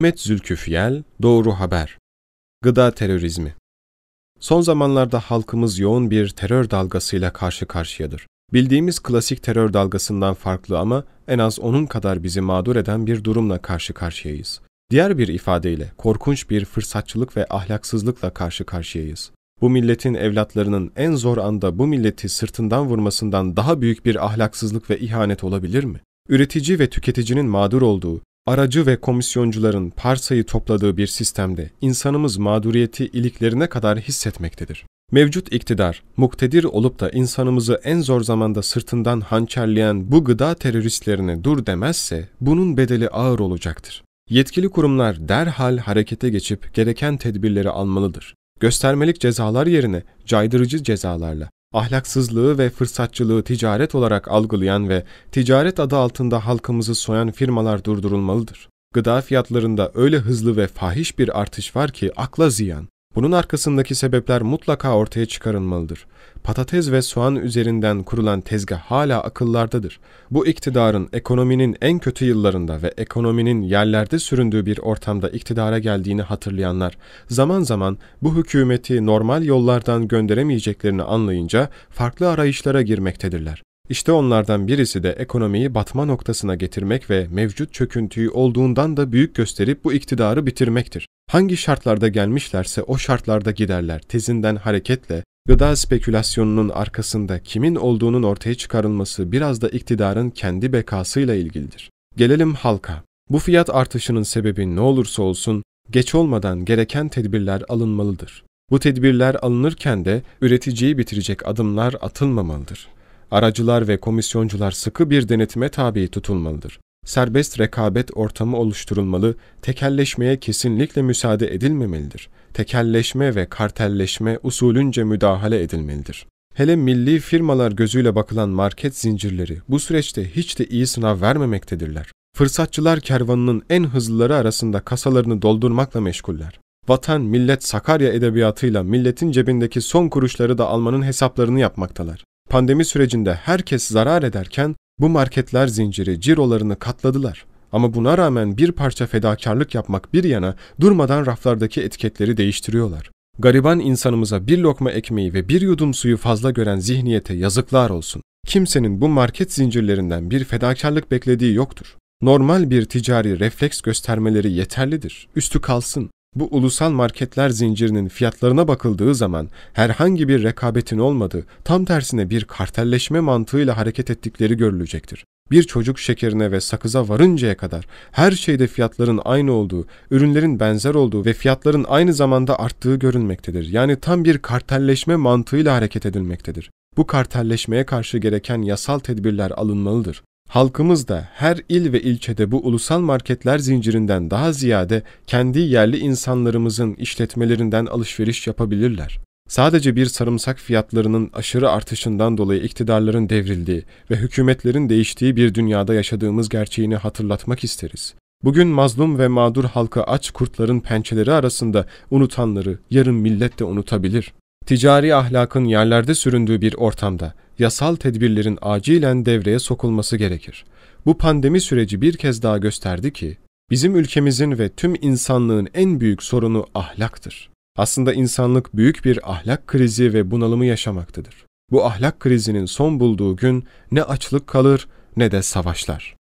Ahmet Zülküfiyel, Doğru Haber Gıda Terörizmi Son zamanlarda halkımız yoğun bir terör dalgasıyla karşı karşıyadır. Bildiğimiz klasik terör dalgasından farklı ama en az onun kadar bizi mağdur eden bir durumla karşı karşıyayız. Diğer bir ifadeyle korkunç bir fırsatçılık ve ahlaksızlıkla karşı karşıyayız. Bu milletin evlatlarının en zor anda bu milleti sırtından vurmasından daha büyük bir ahlaksızlık ve ihanet olabilir mi? Üretici ve tüketicinin mağdur olduğu, Aracı ve komisyoncuların parsayı topladığı bir sistemde insanımız mağduriyeti iliklerine kadar hissetmektedir. Mevcut iktidar, muktedir olup da insanımızı en zor zamanda sırtından hançerleyen bu gıda teröristlerine dur demezse bunun bedeli ağır olacaktır. Yetkili kurumlar derhal harekete geçip gereken tedbirleri almalıdır. Göstermelik cezalar yerine caydırıcı cezalarla ahlaksızlığı ve fırsatçılığı ticaret olarak algılayan ve ticaret adı altında halkımızı soyan firmalar durdurulmalıdır. Gıda fiyatlarında öyle hızlı ve fahiş bir artış var ki akla ziyan. Bunun arkasındaki sebepler mutlaka ortaya çıkarılmalıdır. Patates ve soğan üzerinden kurulan tezgah hala akıllardadır. Bu iktidarın ekonominin en kötü yıllarında ve ekonominin yerlerde süründüğü bir ortamda iktidara geldiğini hatırlayanlar zaman zaman bu hükümeti normal yollardan gönderemeyeceklerini anlayınca farklı arayışlara girmektedirler. İşte onlardan birisi de ekonomiyi batma noktasına getirmek ve mevcut çöküntüyü olduğundan da büyük gösterip bu iktidarı bitirmektir. Hangi şartlarda gelmişlerse o şartlarda giderler tezinden hareketle gıda spekülasyonunun arkasında kimin olduğunun ortaya çıkarılması biraz da iktidarın kendi bekasıyla ilgilidir. Gelelim halka. Bu fiyat artışının sebebi ne olursa olsun geç olmadan gereken tedbirler alınmalıdır. Bu tedbirler alınırken de üreticiyi bitirecek adımlar atılmamalıdır. Aracılar ve komisyoncular sıkı bir denetime tabi tutulmalıdır. Serbest rekabet ortamı oluşturulmalı, tekelleşmeye kesinlikle müsaade edilmemelidir. Tekelleşme ve kartelleşme usulünce müdahale edilmelidir. Hele milli firmalar gözüyle bakılan market zincirleri bu süreçte hiç de iyi sınav vermemektedirler. Fırsatçılar kervanının en hızlıları arasında kasalarını doldurmakla meşguller. Vatan, millet, Sakarya edebiyatıyla milletin cebindeki son kuruşları da almanın hesaplarını yapmaktalar. Pandemi sürecinde herkes zarar ederken bu marketler zinciri cirolarını katladılar. Ama buna rağmen bir parça fedakarlık yapmak bir yana durmadan raflardaki etiketleri değiştiriyorlar. Gariban insanımıza bir lokma ekmeği ve bir yudum suyu fazla gören zihniyete yazıklar olsun. Kimsenin bu market zincirlerinden bir fedakarlık beklediği yoktur. Normal bir ticari refleks göstermeleri yeterlidir. Üstü kalsın. Bu ulusal marketler zincirinin fiyatlarına bakıldığı zaman herhangi bir rekabetin olmadığı, tam tersine bir kartelleşme mantığıyla hareket ettikleri görülecektir. Bir çocuk şekerine ve sakıza varıncaya kadar her şeyde fiyatların aynı olduğu, ürünlerin benzer olduğu ve fiyatların aynı zamanda arttığı görülmektedir. Yani tam bir kartelleşme mantığıyla hareket edilmektedir. Bu kartelleşmeye karşı gereken yasal tedbirler alınmalıdır. Halkımız da her il ve ilçede bu ulusal marketler zincirinden daha ziyade kendi yerli insanlarımızın işletmelerinden alışveriş yapabilirler. Sadece bir sarımsak fiyatlarının aşırı artışından dolayı iktidarların devrildiği ve hükümetlerin değiştiği bir dünyada yaşadığımız gerçeğini hatırlatmak isteriz. Bugün mazlum ve mağdur halkı aç kurtların pençeleri arasında unutanları yarın millet de unutabilir. Ticari ahlakın yerlerde süründüğü bir ortamda yasal tedbirlerin acilen devreye sokulması gerekir. Bu pandemi süreci bir kez daha gösterdi ki bizim ülkemizin ve tüm insanlığın en büyük sorunu ahlaktır. Aslında insanlık büyük bir ahlak krizi ve bunalımı yaşamaktadır. Bu ahlak krizinin son bulduğu gün ne açlık kalır ne de savaşlar.